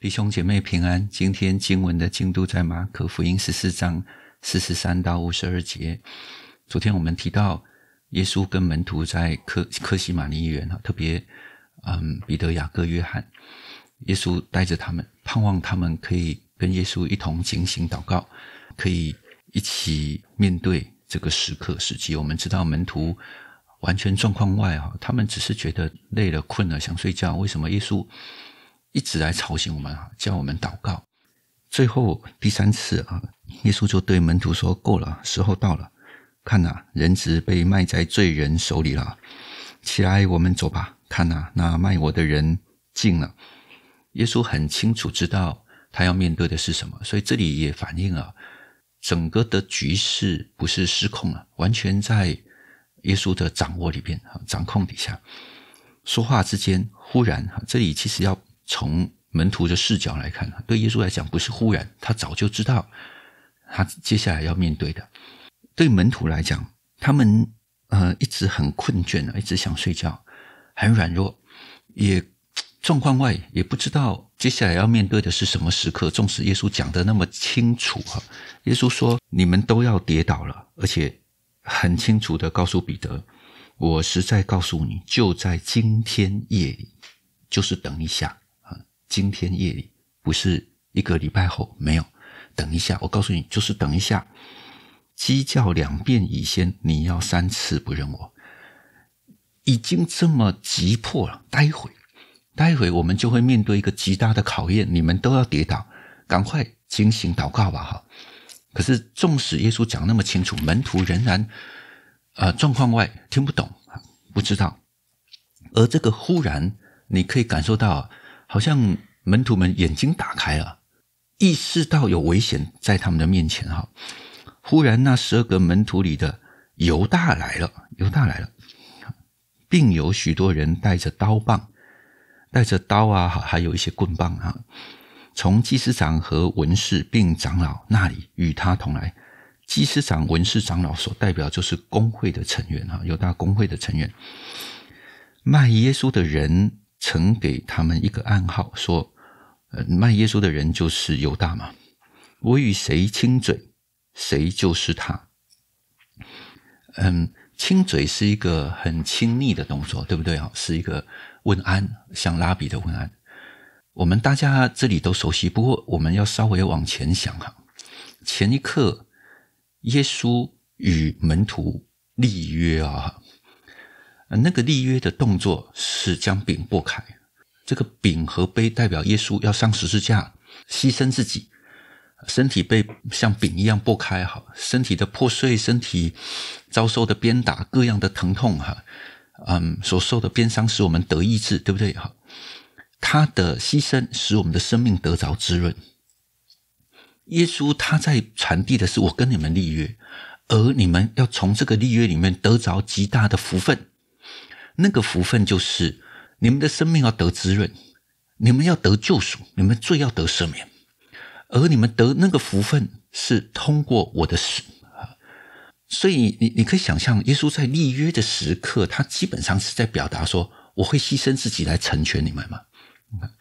弟兄姐妹平安。今天经文的进度在马可福音十四章四十三到五十二节。昨天我们提到，耶稣跟门徒在科科西玛尼园特别嗯彼得、雅各、约翰，耶稣带着他们，盼望他们可以跟耶稣一同警醒祷告，可以一起面对这个时刻时机。我们知道门徒完全状况外哈，他们只是觉得累了、困了，想睡觉。为什么耶稣？一直来吵醒我们啊，叫我们祷告。最后第三次啊，耶稣就对门徒说：“够了，时候到了。看呐，人子被卖在罪人手里了。起来，我们走吧。看呐，那卖我的人进了。”耶稣很清楚知道他要面对的是什么，所以这里也反映了整个的局势不是失控了，完全在耶稣的掌握里边啊，掌控底下。说话之间，忽然哈，这里其实要。从门徒的视角来看，对耶稣来讲不是忽然，他早就知道他接下来要面对的。对门徒来讲，他们呃一直很困倦啊，一直想睡觉，很软弱，也状况外，也不知道接下来要面对的是什么时刻。纵使耶稣讲的那么清楚哈，耶稣说你们都要跌倒了，而且很清楚的告诉彼得，我实在告诉你，就在今天夜里，就是等一下。今天夜里不是一个礼拜后，没有。等一下，我告诉你，就是等一下。鸡叫两遍已先，你要三次不认我。已经这么急迫了，待会，待会我们就会面对一个极大的考验，你们都要跌倒。赶快进行祷告吧，哈。可是，纵使耶稣讲那么清楚，门徒仍然，呃，状况外听不懂，不知道。而这个忽然，你可以感受到。好像门徒们眼睛打开了，意识到有危险在他们的面前。哈！忽然，那十二个门徒里的犹大来了，犹大来了，并有许多人带着刀棒，带着刀啊，哈，还有一些棍棒啊，从祭司长和文士并长老那里与他同来。祭司长、文士、长老所代表就是工会的成员。哈，犹大工会的成员，卖耶稣的人。曾给他们一个暗号，说：“呃，卖耶稣的人就是犹大嘛。我与谁亲嘴，谁就是他。”嗯，亲嘴是一个很亲密的动作，对不对啊？是一个问安，像拉比的问安，我们大家这里都熟悉。不过，我们要稍微往前想哈，前一刻耶稣与门徒立约啊。那个立约的动作是将饼拨开，这个饼和杯代表耶稣要上十字架牺牲自己，身体被像饼一样拨开，哈，身体的破碎，身体遭受的鞭打，各样的疼痛，哈，嗯，所受的鞭伤使我们得意志，对不对？哈，他的牺牲使我们的生命得着滋润。耶稣他在传递的是我跟你们立约，而你们要从这个立约里面得着极大的福分。那个福分就是你们的生命要得滋润，你们要得救赎，你们最要得赦免，而你们得那个福分是通过我的死啊！所以你你可以想象，耶稣在立约的时刻，他基本上是在表达说：我会牺牲自己来成全你们嘛？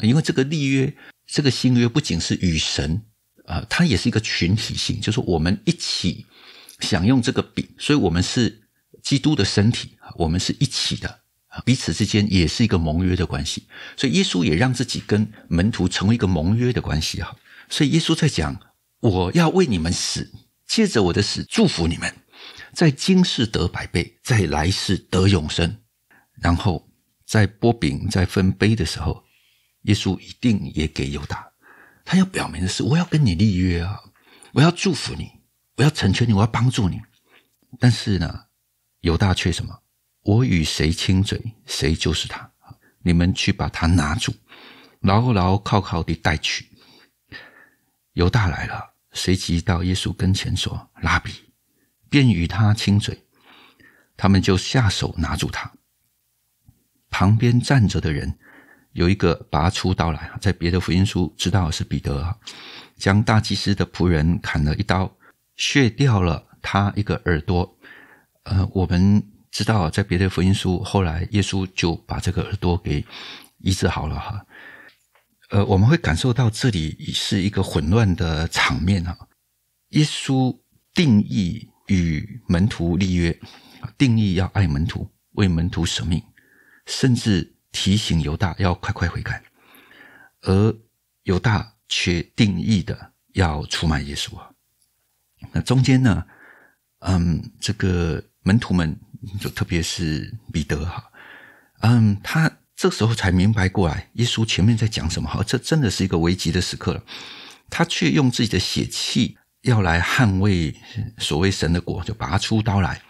因为这个立约，这个新约不仅是与神啊，它也是一个群体性，就是我们一起享用这个饼，所以我们是基督的身体，我们是一起的。彼此之间也是一个盟约的关系，所以耶稣也让自己跟门徒成为一个盟约的关系哈。所以耶稣在讲，我要为你们死，借着我的死祝福你们，在今世得百倍，在来世得永生。然后在波饼、在分杯的时候，耶稣一定也给犹大。他要表明的是，我要跟你立约啊，我要祝福你，我要成全你，我要帮助你。但是呢，犹大缺什么？我与谁亲嘴，谁就是他。你们去把他拿住，牢牢靠靠的带去。犹大来了，随即到耶稣跟前说：“拉比！”便与他亲嘴。他们就下手拿住他。旁边站着的人有一个拔出刀来，在别的福音书知道是彼得，将大祭司的仆人砍了一刀，削掉了他一个耳朵。呃，我们。知道，在别的福音书，后来耶稣就把这个耳朵给医治好了哈。呃，我们会感受到这里是一个混乱的场面啊。耶稣定义与门徒立约，定义要爱门徒，为门徒舍命，甚至提醒犹大要快快悔改，而犹大却定义的要出卖耶稣啊。那中间呢，嗯，这个门徒们。就特别是彼得哈，嗯，他这时候才明白过来，耶稣前面在讲什么。哈，这真的是一个危急的时刻了。他却用自己的血气要来捍卫所谓神的国，就拔出刀来，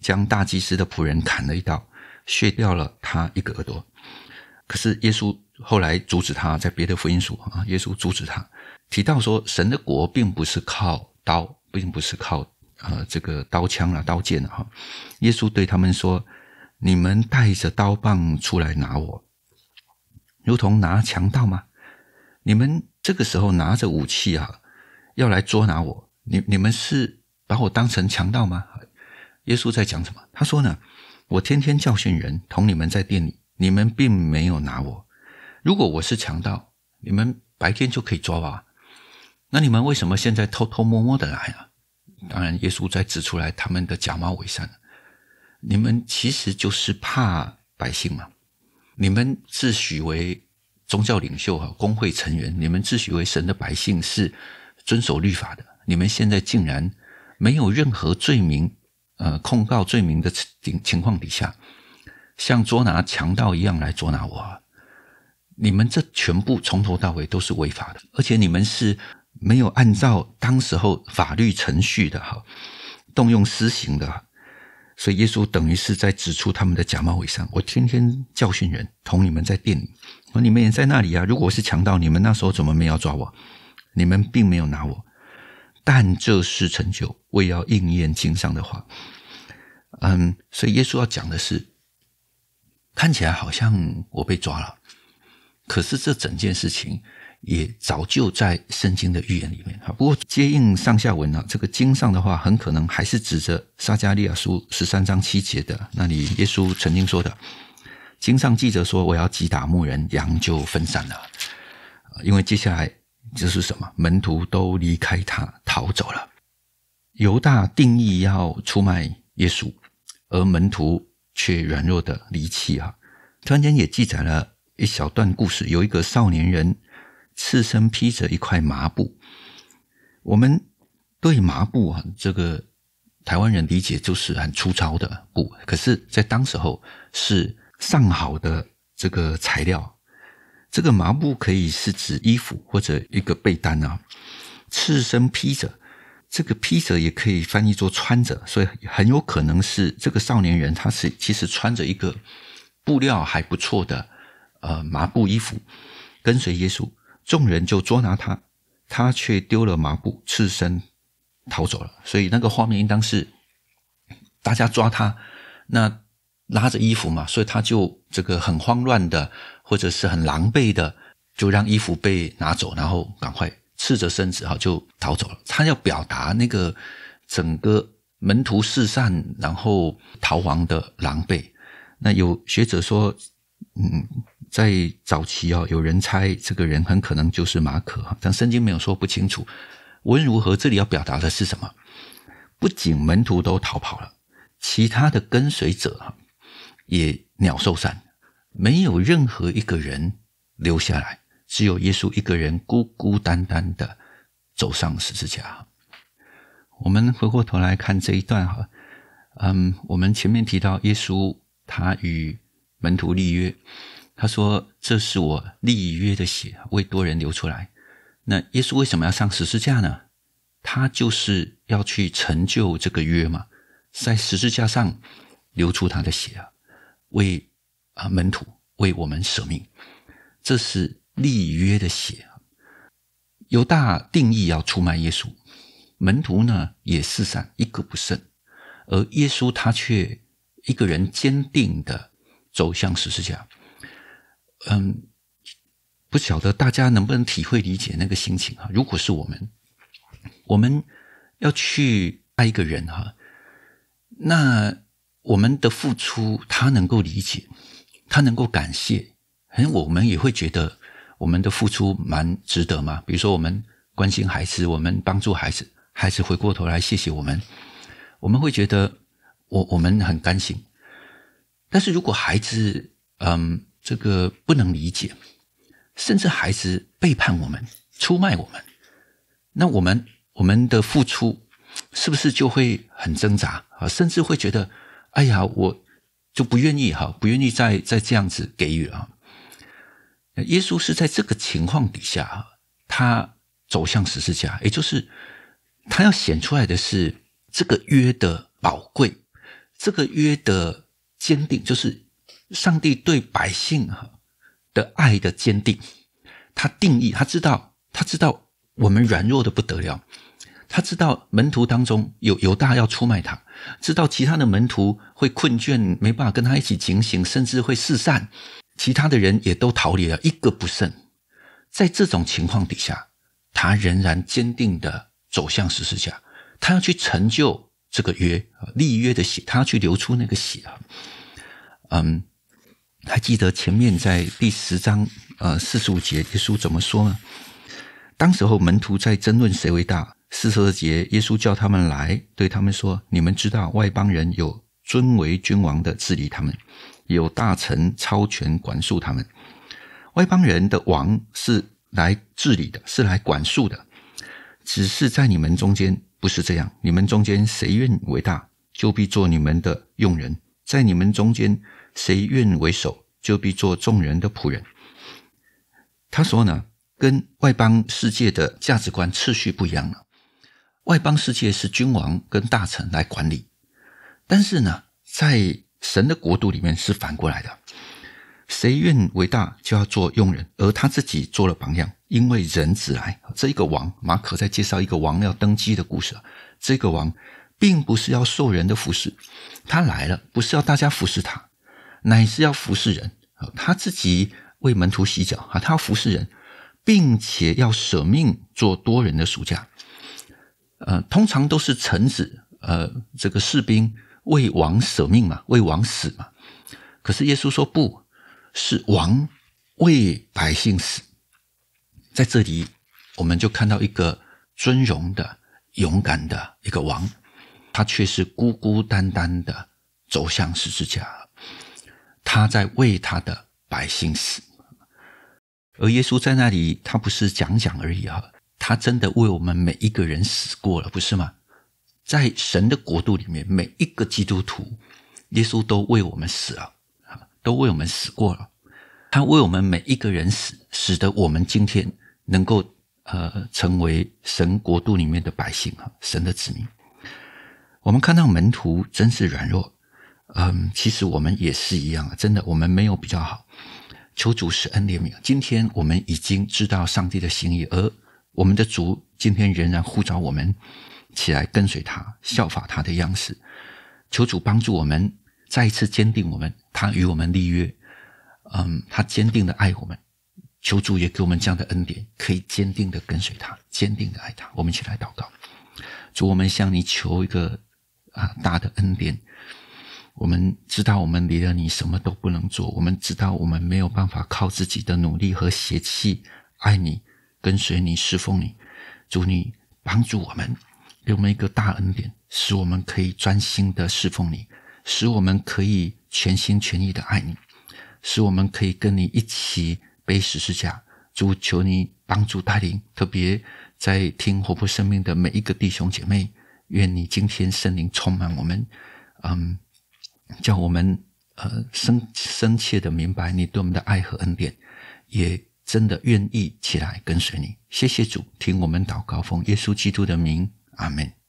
将大祭司的仆人砍了一刀，削掉了他一个耳朵。可是耶稣后来阻止他，在别的福音书啊，耶稣阻止他提到说，神的国并不是靠刀，并不是靠。呃，这个刀枪啊，刀剑啊，哈！耶稣对他们说：“你们带着刀棒出来拿我，如同拿强盗吗？你们这个时候拿着武器啊，要来捉拿我，你你们是把我当成强盗吗？”耶稣在讲什么？他说呢：“我天天教训人，同你们在店里，你们并没有拿我。如果我是强盗，你们白天就可以抓我，那你们为什么现在偷偷摸摸的来啊？”当然，耶稣再指出来他们的假冒伪善，你们其实就是怕百姓嘛？你们自诩为宗教领袖和工会成员，你们自诩为神的百姓是遵守律法的，你们现在竟然没有任何罪名，呃，控告罪名的情情况底下，像捉拿强盗一样来捉拿我，你们这全部从头到尾都是违法的，而且你们是。没有按照当时候法律程序的哈，动用私刑的，所以耶稣等于是在指出他们的假冒伪善。我天天教训人，同你们在店里，我你们也在那里啊。如果我是强盗，你们那时候怎么没有抓我？你们并没有拿我，但这事成就为要应验经上的话。嗯，所以耶稣要讲的是，看起来好像我被抓了，可是这整件事情。也早就在圣经的预言里面哈，不过接应上下文呢，这个经上的话很可能还是指着撒加利亚书十三章七节的。那里，耶稣曾经说的，经上记着说，我要击打牧人，羊就分散了。因为接下来就是什么？门徒都离开他逃走了。犹大定义要出卖耶稣，而门徒却软弱的离弃啊。突然间也记载了一小段故事，有一个少年人。刺身披着一块麻布，我们对麻布啊，这个台湾人理解就是很粗糙的布，可是，在当时候是上好的这个材料。这个麻布可以是指衣服或者一个被单啊。刺身披着，这个披着也可以翻译作穿着，所以很有可能是这个少年人他是其实穿着一个布料还不错的呃麻布衣服跟随耶稣。众人就捉拿他，他却丢了麻布，赤身逃走了。所以那个画面应当是大家抓他，那拉着衣服嘛，所以他就这个很慌乱的，或者是很狼狈的，就让衣服被拿走，然后赶快赤着身子哈就逃走了。他要表达那个整个门徒四散，然后逃亡的狼狈。那有学者说，嗯。在早期哦，有人猜这个人很可能就是马可，但圣经没有说不清楚。无论如何，这里要表达的是什么？不仅门徒都逃跑了，其他的跟随者哈也鸟兽散，没有任何一个人留下来，只有耶稣一个人孤孤单单的走上十字架。我们回过头来看这一段哈，嗯，我们前面提到耶稣他与门徒立约。他说：“这是我立约的血，为多人流出来。”那耶稣为什么要上十字架呢？他就是要去成就这个约嘛，在十字架上流出他的血啊，为啊门徒为我们舍命，这是立约的血啊。犹大定义要出卖耶稣，门徒呢也四散，一个不剩，而耶稣他却一个人坚定的走向十字架。嗯，不晓得大家能不能体会理解那个心情哈？如果是我们，我们要去爱一个人哈，那我们的付出他能够理解，他能够感谢，很我们也会觉得我们的付出蛮值得嘛。比如说，我们关心孩子，我们帮助孩子，孩子回过头来谢谢我们，我们会觉得我我们很甘心。但是如果孩子，嗯。这个不能理解，甚至孩子背叛我们、出卖我们，那我们我们的付出是不是就会很挣扎啊？甚至会觉得，哎呀，我就不愿意哈，不愿意再再这样子给予啊。耶稣是在这个情况底下，他走向十字架，也就是他要显出来的是这个约的宝贵，这个约的坚定，就是。上帝对百姓的爱的坚定，他定义，他知道，他知道我们软弱的不得了，他知道门徒当中有犹大要出卖他，知道其他的门徒会困倦，没办法跟他一起警醒，甚至会四散，其他的人也都逃离了一个不剩。在这种情况底下，他仍然坚定的走向十字架，他要去成就这个约立约的血，他要去流出那个血啊，嗯。还记得前面在第十章，呃，四十五节，耶稣怎么说呢？当时候门徒在争论谁为大。四十二节，耶稣叫他们来，对他们说：“你们知道外邦人有尊为君王的治理他们，有大臣超权管束他们。外邦人的王是来治理的，是来管束的。只是在你们中间不是这样。你们中间谁愿为大，就必做你们的用人。在你们中间。”谁愿为首，就必做众人的仆人。他说呢，跟外邦世界的价值观次序不一样了。外邦世界是君王跟大臣来管理，但是呢，在神的国度里面是反过来的。谁愿伟大，就要做佣人，而他自己做了榜样。因为人子来，这一个王马可在介绍一个王要登基的故事。这个王并不是要受人的服侍，他来了，不是要大家服侍他。乃是要服侍人啊！他自己为门徒洗脚啊！他要服侍人，并且要舍命做多人的暑假。呃，通常都是臣子，呃，这个士兵为王舍命嘛，为王死嘛。可是耶稣说，不是王为百姓死。在这里，我们就看到一个尊荣的、勇敢的一个王，他却是孤孤单单的走向十字架。他在为他的百姓死，而耶稣在那里，他不是讲讲而已啊，他真的为我们每一个人死过了，不是吗？在神的国度里面，每一个基督徒，耶稣都为我们死了，啊，都为我们死过了。他为我们每一个人死，使得我们今天能够呃成为神国度里面的百姓啊，神的子民。我们看到门徒真是软弱。嗯，其实我们也是一样啊！真的，我们没有比较好。求主是恩怜悯。今天我们已经知道上帝的心意，而我们的主今天仍然呼召我们起来跟随他，效法他的样式。求主帮助我们再一次坚定我们，他与我们立约。嗯，他坚定的爱我们。求主也给我们这样的恩典，可以坚定的跟随他，坚定的爱他。我们一起来祷告。主，我们向你求一个啊大的恩典。我们知道，我们离了你什么都不能做。我们知道，我们没有办法靠自己的努力和邪气爱你、跟随你、侍奉你。主，你帮助我们，给我们一个大恩典，使我们可以专心的侍奉你，使我们可以全心全意的爱你，使我们可以跟你一起背十字架。主，求你帮助带领，特别在听活泼生命的每一个弟兄姐妹。愿你今天圣灵充满我们。嗯。叫我们，呃，深深切的明白你对我们的爱和恩典，也真的愿意起来跟随你。谢谢主，听我们祷告，奉耶稣基督的名，阿门。